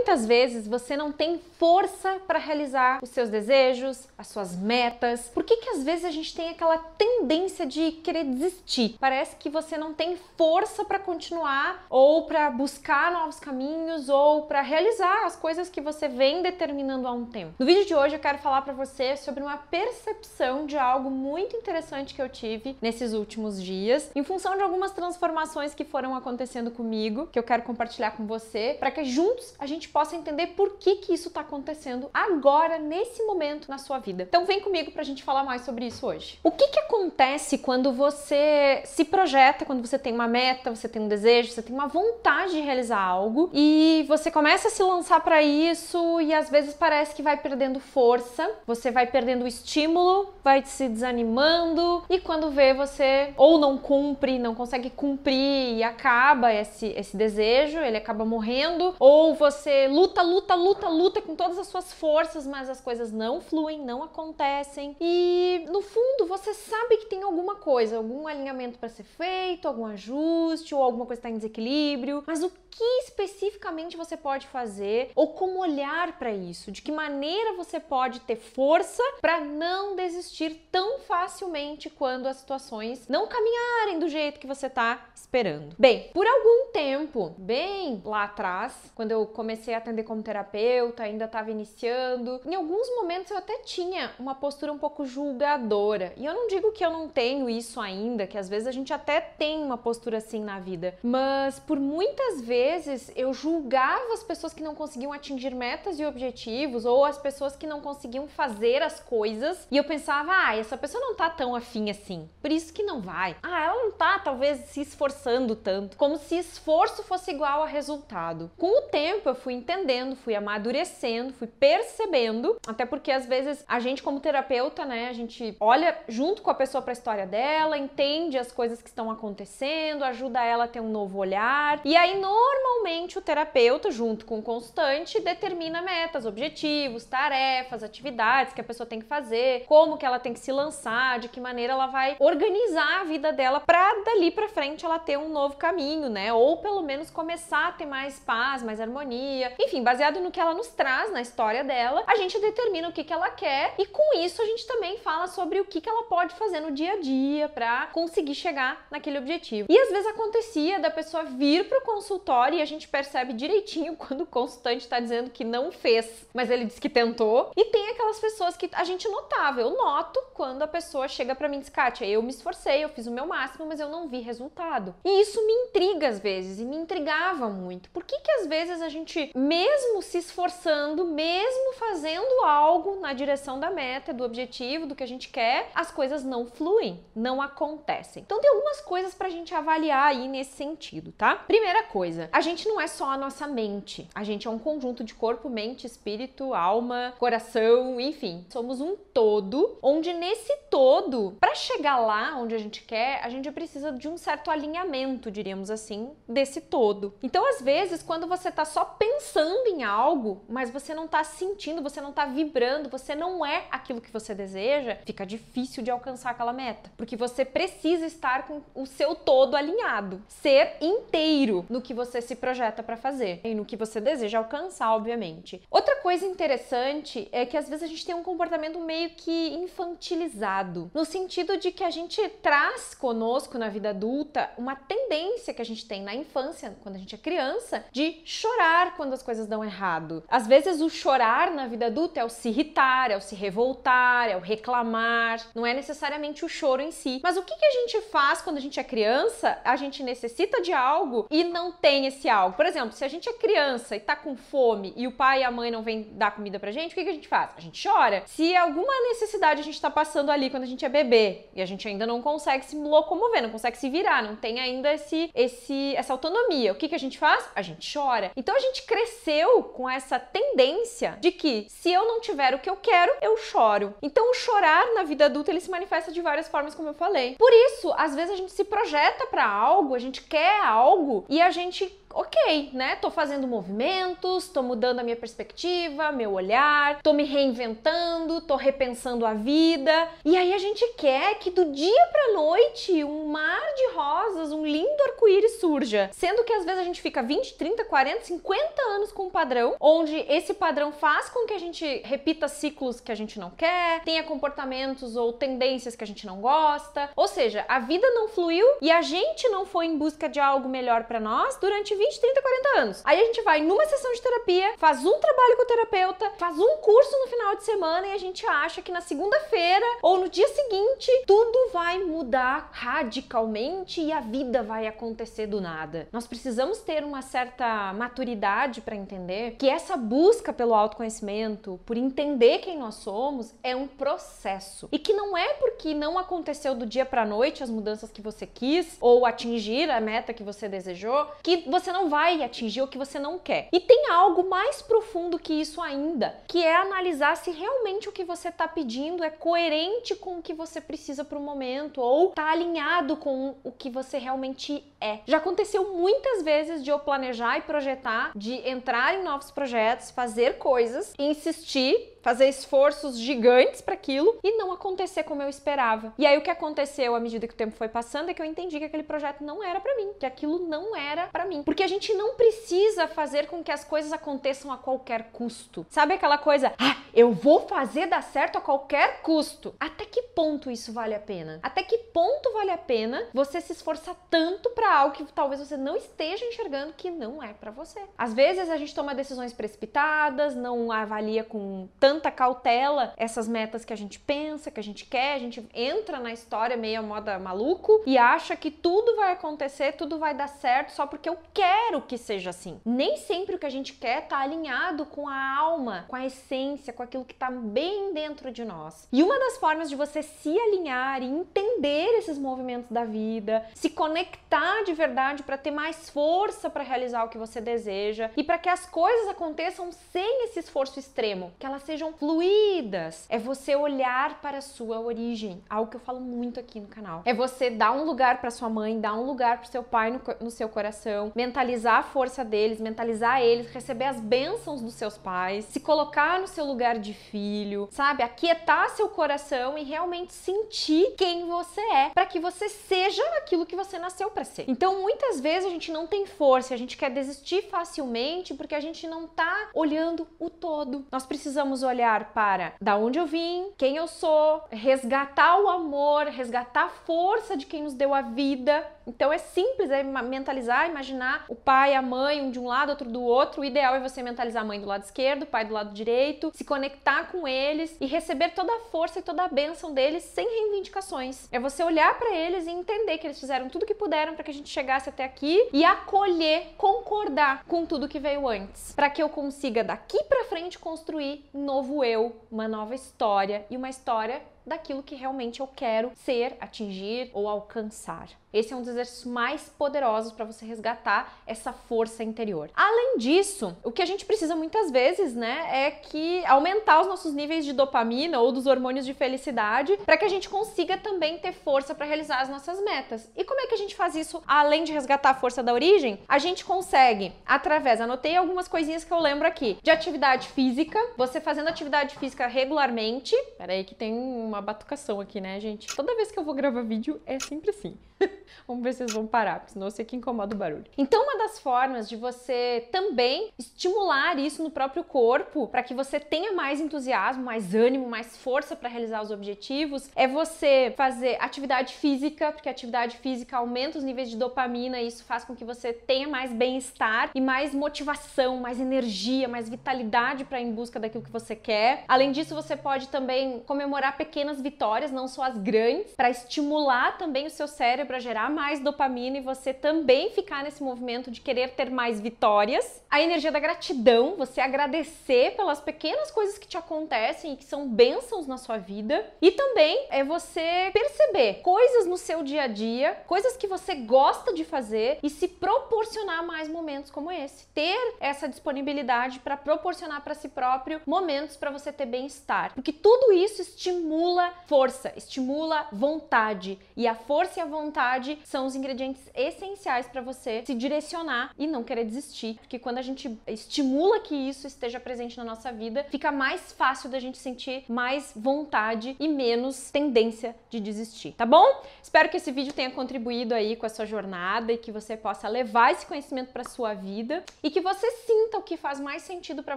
muitas vezes você não tem força para realizar os seus desejos, as suas metas? Por que, que às vezes a gente tem aquela tendência de querer desistir? Parece que você não tem força para continuar ou para buscar novos caminhos ou para realizar as coisas que você vem determinando há um tempo. No vídeo de hoje eu quero falar para você sobre uma percepção de algo muito interessante que eu tive nesses últimos dias, em função de algumas transformações que foram acontecendo comigo, que eu quero compartilhar com você, para que juntos a gente possa entender por que, que isso está acontecendo agora, nesse momento na sua vida. Então vem comigo para a gente falar mais sobre isso hoje. O que, que acontece quando você se projeta, quando você tem uma meta, você tem um desejo, você tem uma vontade de realizar algo e você começa a se lançar para isso e às vezes parece que vai perdendo força, você vai perdendo o estímulo, vai se desanimando e quando vê você ou não cumpre, não consegue cumprir e acaba esse, esse desejo, ele acaba morrendo, ou você luta, luta, luta, luta com todas as suas forças, mas as coisas não fluem, não acontecem. E no fundo, você sabe que tem alguma coisa, algum alinhamento para ser feito, algum ajuste ou alguma coisa está em desequilíbrio, mas o que especificamente você pode fazer ou como olhar para isso, de que maneira você pode ter força para não desistir tão facilmente quando as situações não caminharem do jeito que você está esperando. Bem, por algum tempo, bem lá atrás, quando eu comecei comecei a atender como terapeuta, ainda estava iniciando. Em alguns momentos eu até tinha uma postura um pouco julgadora. E eu não digo que eu não tenho isso ainda, que às vezes a gente até tem uma postura assim na vida, mas por muitas vezes eu julgava as pessoas que não conseguiam atingir metas e objetivos ou as pessoas que não conseguiam fazer as coisas e eu pensava, ah, essa pessoa não tá tão afim assim, por isso que não vai. Ah, ela não tá talvez se esforçando tanto, como se esforço fosse igual a resultado. Com o tempo eu fui entendendo, fui amadurecendo, fui percebendo, até porque às vezes a gente como terapeuta, né, a gente olha junto com a pessoa para a história dela, entende as coisas que estão acontecendo, ajuda ela a ter um novo olhar. E aí normalmente o terapeuta junto com o constante determina metas, objetivos, tarefas, atividades que a pessoa tem que fazer, como que ela tem que se lançar, de que maneira ela vai organizar a vida dela para dali para frente ela ter um novo caminho, né? Ou pelo menos começar a ter mais paz, mais harmonia, enfim, baseado no que ela nos traz na história dela, a gente determina o que, que ela quer e com isso a gente também fala sobre o que, que ela pode fazer no dia a dia para conseguir chegar naquele objetivo. E às vezes acontecia da pessoa vir para o consultório e a gente percebe direitinho quando o consultante está dizendo que não fez, mas ele diz que tentou. E tem aquelas pessoas que a gente notava, eu noto quando a pessoa chega para mim e diz: Kátia, eu me esforcei, eu fiz o meu máximo, mas eu não vi resultado. E isso me intriga às vezes e me intrigava muito. Por que que às vezes a gente mesmo se esforçando, mesmo fazendo algo na direção da meta, do objetivo, do que a gente quer, as coisas não fluem, não acontecem. Então tem algumas coisas para a gente avaliar aí nesse sentido, tá? Primeira coisa, a gente não é só a nossa mente. A gente é um conjunto de corpo, mente, espírito, alma, coração, enfim. Somos um todo, onde nesse todo, para chegar lá onde a gente quer, a gente precisa de um certo alinhamento, diríamos assim, desse todo. Então, às vezes, quando você tá só pensando pensando em algo, mas você não está sentindo, você não está vibrando, você não é aquilo que você deseja, fica difícil de alcançar aquela meta, porque você precisa estar com o seu todo alinhado, ser inteiro no que você se projeta para fazer e no que você deseja alcançar, obviamente. Outra coisa interessante é que às vezes a gente tem um comportamento meio que infantilizado, no sentido de que a gente traz conosco na vida adulta uma tendência que a gente tem na infância, quando a gente é criança, de chorar quando as as coisas dão errado. Às vezes o chorar na vida adulta é o se irritar, é o se revoltar, é o reclamar, não é necessariamente o choro em si. Mas o que, que a gente faz quando a gente é criança? A gente necessita de algo e não tem esse algo. Por exemplo, se a gente é criança e tá com fome e o pai e a mãe não vêm dar comida pra gente, o que, que a gente faz? A gente chora. Se alguma necessidade a gente tá passando ali quando a gente é bebê e a gente ainda não consegue se locomover, não consegue se virar, não tem ainda esse, esse essa autonomia, o que, que a gente faz? A gente chora. Então a gente cresce cresceu com essa tendência de que se eu não tiver o que eu quero, eu choro. Então o chorar na vida adulta ele se manifesta de várias formas, como eu falei. Por isso, às vezes a gente se projeta para algo, a gente quer algo e a gente ok, né? Tô fazendo movimentos, tô mudando a minha perspectiva, meu olhar, tô me reinventando, tô repensando a vida. E aí a gente quer que do dia pra noite um mar de rosas, um lindo arco-íris surja. Sendo que às vezes a gente fica 20, 30, 40, 50 anos com um padrão, onde esse padrão faz com que a gente repita ciclos que a gente não quer, tenha comportamentos ou tendências que a gente não gosta. Ou seja, a vida não fluiu e a gente não foi em busca de algo melhor para nós durante 20, 30, 40 anos. Aí a gente vai numa sessão de terapia, faz um trabalho com o terapeuta, faz um curso no final de semana e a gente acha que na segunda-feira ou no dia seguinte tudo vai mudar radicalmente e a vida vai acontecer do nada. Nós precisamos ter uma certa maturidade para entender que essa busca pelo autoconhecimento, por entender quem nós somos, é um processo. E que não é porque não aconteceu do dia para noite as mudanças que você quis ou atingir a meta que você desejou que você você não vai atingir ou que você não quer. E tem algo mais profundo que isso ainda, que é analisar se realmente o que você está pedindo é coerente com o que você precisa para o momento ou está alinhado com o que você realmente é. Já aconteceu muitas vezes de eu planejar e projetar, de entrar em novos projetos, fazer coisas, insistir fazer esforços gigantes para aquilo e não acontecer como eu esperava. E aí o que aconteceu à medida que o tempo foi passando é que eu entendi que aquele projeto não era para mim, que aquilo não era para mim, porque a gente não precisa fazer com que as coisas aconteçam a qualquer custo. Sabe aquela coisa? Ah, eu vou fazer dar certo a qualquer custo. Até que ponto isso vale a pena? Até que ponto vale a pena você se esforçar tanto para algo que talvez você não esteja enxergando que não é para você? Às vezes a gente toma decisões precipitadas, não avalia com tanto tanta cautela essas metas que a gente pensa, que a gente quer, a gente entra na história meio a moda maluco e acha que tudo vai acontecer, tudo vai dar certo só porque eu quero que seja assim. Nem sempre o que a gente quer tá alinhado com a alma, com a essência, com aquilo que tá bem dentro de nós. E uma das formas de você se alinhar e entender esses movimentos da vida, se conectar de verdade para ter mais força para realizar o que você deseja e para que as coisas aconteçam sem esse esforço extremo, que ela seja sejam fluídas. É você olhar para a sua origem, algo que eu falo muito aqui no canal. É você dar um lugar para sua mãe, dar um lugar para seu pai no, no seu coração, mentalizar a força deles, mentalizar eles, receber as bênçãos dos seus pais, se colocar no seu lugar de filho, sabe? Aquietar seu coração e realmente sentir quem você é, para que você seja aquilo que você nasceu para ser. Então, muitas vezes a gente não tem força, a gente quer desistir facilmente porque a gente não tá olhando o todo. Nós precisamos olhar olhar para da onde eu vim, quem eu sou, resgatar o amor, resgatar a força de quem nos deu a vida então é simples é mentalizar, imaginar o pai, e a mãe, um de um lado, outro do outro. O ideal é você mentalizar a mãe do lado esquerdo, o pai do lado direito, se conectar com eles e receber toda a força e toda a bênção deles sem reivindicações. É você olhar para eles e entender que eles fizeram tudo que puderam para que a gente chegasse até aqui e acolher, concordar com tudo que veio antes, para que eu consiga daqui para frente construir um novo eu, uma nova história e uma história daquilo que realmente eu quero ser, atingir ou alcançar. Esse é um dos exercícios mais poderosos para você resgatar essa força interior. Além disso, o que a gente precisa muitas vezes, né, é que aumentar os nossos níveis de dopamina ou dos hormônios de felicidade para que a gente consiga também ter força para realizar as nossas metas. E como é que a gente faz isso além de resgatar a força da origem? A gente consegue através, anotei algumas coisinhas que eu lembro aqui, de atividade física, você fazendo atividade física regularmente. Peraí que tem uma batucação aqui, né, gente? Toda vez que eu vou gravar vídeo é sempre assim. Vamos ver se vocês vão parar, porque senão eu sei que incomoda o barulho. Então, uma das formas de você também estimular isso no próprio corpo, para que você tenha mais entusiasmo, mais ânimo, mais força para realizar os objetivos, é você fazer atividade física, porque atividade física aumenta os níveis de dopamina e isso faz com que você tenha mais bem-estar e mais motivação, mais energia, mais vitalidade para ir em busca daquilo que você quer. Além disso, você pode também comemorar pequenas vitórias, não só as grandes, para estimular também o seu cérebro a gerar liberar mais dopamina e você também ficar nesse movimento de querer ter mais vitórias. A energia da gratidão, você agradecer pelas pequenas coisas que te acontecem e que são bênçãos na sua vida. E também é você perceber coisas no seu dia a dia, coisas que você gosta de fazer e se proporcionar mais momentos como esse. Ter essa disponibilidade para proporcionar para si próprio momentos para você ter bem-estar. Porque tudo isso estimula força, estimula vontade. E a força e a vontade verdade, são os ingredientes essenciais para você se direcionar e não querer desistir. Porque quando a gente estimula que isso esteja presente na nossa vida, fica mais fácil da gente sentir mais vontade e menos tendência de desistir, tá bom? Espero que esse vídeo tenha contribuído aí com a sua jornada e que você possa levar esse conhecimento para sua vida e que você sinta o que faz mais sentido para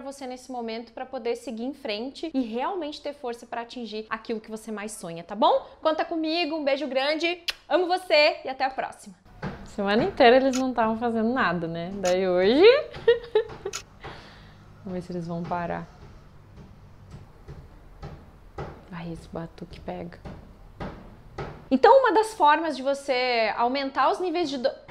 você nesse momento para poder seguir em frente e realmente ter força para atingir aquilo que você mais sonha, tá bom? Conta comigo, um beijo grande, amo você e até a próxima. Semana inteira eles não estavam fazendo nada, né? Daí hoje. Vamos ver se eles vão parar. Ai, esse batuque pega. Então, uma das formas de você aumentar os níveis de. Do...